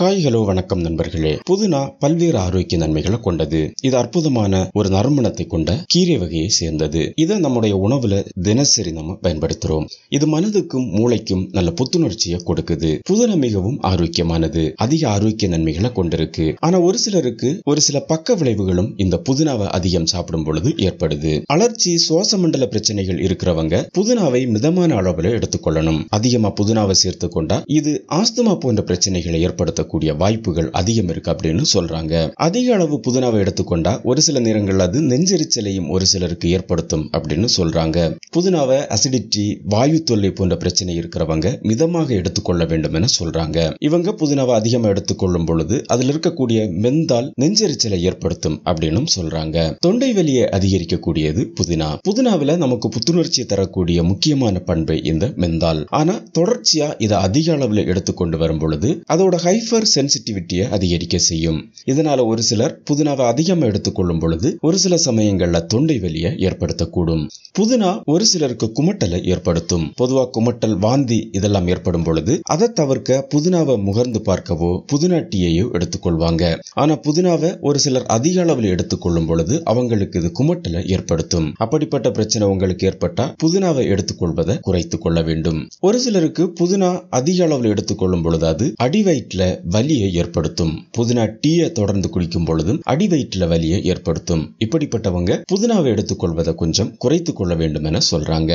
hi hello வணக்கம் நண்பர்களே புதினா பல்வேறு ஆரோக்கிய நன்மைகளை கொண்டது இது அற்புதமான ஒரு நறுமணத்தை கொண்ட கீரை வகையை சேர்ந்தது இதை நம்முடைய உணவுல தினசரி நம்ம பயன்படுத்துறோம் இது மனதுக்கும் மூளைக்கும் நல்ல புத்துணர்ச்சியை கொடுக்குது புதினா மிகவும் ஆரோக்கியமானது அதிக ஆரோக்கிய நன்மைகளை கொண்டிருக்கு ஆனா ஒரு சிலருக்கு ஒரு சில பக்க விளைவுகளும் இந்த புதினாவை அதிகம் சாப்பிடும் பொழுது ஏற்படுது அலர்ச்சி சுவாச மண்டல பிரச்சனைகள் இருக்கிறவங்க புதினாவை மிதமான அளவில் எடுத்துக்கொள்ளணும் அதிகமா புதினாவை சேர்த்து கொண்டா இது ஆஸ்துமா போன்ற பிரச்சனைகளை ஏற்படுத்த ஏற்படக்கூடிய வாய்ப்புகள் அதிகம் இருக்கு அப்படின்னு சொல்றாங்க அதிக அளவு புதினாவை எடுத்துக்கொண்டா ஒரு சில நேரங்கள் அது நெஞ்செரிச்சலையும் ஒரு சிலருக்கு ஏற்படுத்தும் அப்படின்னு சொல்றாங்க புதினாவை அசிடிட்டி வாயு தொல்லை போன்ற பிரச்சனை இருக்கிறவங்க மிதமாக எடுத்துக்கொள்ள வேண்டும் என சொல்றாங்க இவங்க புதினாவை அதிகமாக எடுத்துக்கொள்ளும் பொழுது அதில் இருக்கக்கூடிய மெந்தால் நெஞ்செரிச்சலை ஏற்படுத்தும் அப்படின்னு சொல்றாங்க தொண்டை வலியை அதிகரிக்கக்கூடியது புதினா புதினாவில் நமக்கு புத்துணர்ச்சி தரக்கூடிய முக்கியமான பண்பு இந்த மெந்தால் ஆனா தொடர்ச்சியா இதை அதிக அளவில் எடுத்துக்கொண்டு வரும் பொழுது அதோட ஹைஃபர் சுகர் சென்சிட்டிவிட்டியை அதிகரிக்க செய்யும் இதனால ஒரு சிலர் புதினாவை அதிகமாக எடுத்துக்கொள்ளும் பொழுது ஒரு சில சமயங்கள்ல தொண்டை வெளியை ஏற்படுத்தக்கூடும் புதினா ஒரு சிலருக்கு குமட்டலை ஏற்படுத்தும் பொதுவா குமட்டல் வாந்தி இதெல்லாம் ஏற்படும் பொழுது அதை தவிர்க்க புதினாவை முகர்ந்து பார்க்கவோ புதினா டீயையோ எடுத்துக்கொள்வாங்க ஆனா புதினாவை ஒரு சிலர் அதிக அளவில் எடுத்துக்கொள்ளும் பொழுது அவங்களுக்கு இது குமட்டலை ஏற்படுத்தும் அப்படிப்பட்ட பிரச்சனை உங்களுக்கு ஏற்பட்டா புதினாவை எடுத்துக்கொள்வதை குறைத்துக் கொள்ள வேண்டும் ஒரு சிலருக்கு புதினா அதிக அளவில் எடுத்துக்கொள்ளும் பொழுது அது அடிவயிற்றுல வலியை ஏற்படுத்தும் புதினா டீயை தொடர்ந்து குடிக்கும் பொழுதும் அடி வயிற்றுல வலியை ஏற்படுத்தும் இப்படிப்பட்டவங்க புதினாவை எடுத்துக்கொள்வதை கொஞ்சம் குறைத்துக் கொள்ள வேண்டும் என சொல்றாங்க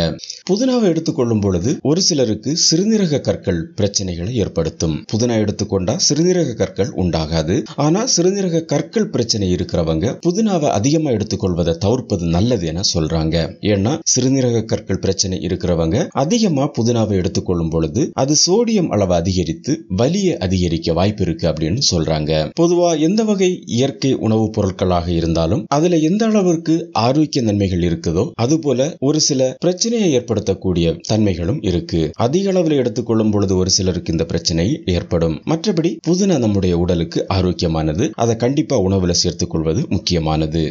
புதினாவை எடுத்துக்கொள்ளும் பொழுது ஒரு சிலருக்கு சிறுநீரக கற்கள் பிரச்சனைகளை ஏற்படுத்தும் புதினா எடுத்துக்கொண்டா சிறுநீரக கற்கள் உண்டாகாது ஆனா சிறுநீரக கற்கள் பிரச்சனை இருக்கிறவங்க புதினாவை அதிகமா எடுத்துக்கொள்வதை தவிர்ப்பது நல்லது என சொல்றாங்க ஏன்னா சிறுநீரக கற்கள் பிரச்சனை இருக்கிறவங்க அதிகமா புதினாவை எடுத்துக்கொள்ளும் பொழுது அது சோடியம் அளவு அதிகரித்து வலியை அதிகரிக்க வாய்ப்பு இருக்கு அப்படின்னு சொல்றாங்க பொதுவா எந்த வகை இயற்கை உணவுப் பொருட்களாக இருந்தாலும் அதுல எந்த அளவிற்கு ஆரோக்கிய நன்மைகள் இருக்குதோ அது போல ஒரு சில பிரச்சனையை ஏற்படுத்தக்கூடிய தன்மைகளும் இருக்கு அதிக அளவில் எடுத்துக்கொள்ளும் பொழுது ஒரு சிலருக்கு இந்த பிரச்சனை ஏற்படும் மற்றபடி புதுன நம்முடைய உடலுக்கு ஆரோக்கியமானது அதை கண்டிப்பா உணவுல சேர்த்துக் கொள்வது முக்கியமானது